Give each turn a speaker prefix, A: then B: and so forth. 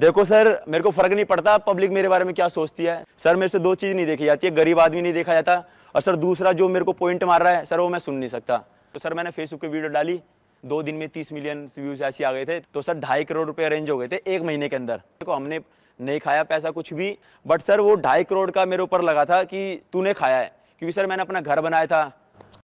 A: देखो सर मेरे को फर्क नहीं पड़ता पब्लिक मेरे बारे में क्या सोचती है सर मेरे से दो चीज़ नहीं देखी जाती है गरीब आदमी नहीं देखा जाता और सर दूसरा जो मेरे को पॉइंट मार रहा है सर वो मैं सुन नहीं सकता तो सर मैंने फेसबुक पे वीडियो डाली दो दिन में तीस मिलियन व्यूज ऐसे आ गए थे तो सर ढाई करोड़ रुपये अरेंज हो गए थे एक महीने के अंदर देखो तो हमने नहीं खाया पैसा कुछ भी बट सर वो ढाई करोड़ का मेरे ऊपर लगा था कि तूने खाया है क्योंकि सर मैंने अपना घर बनाया था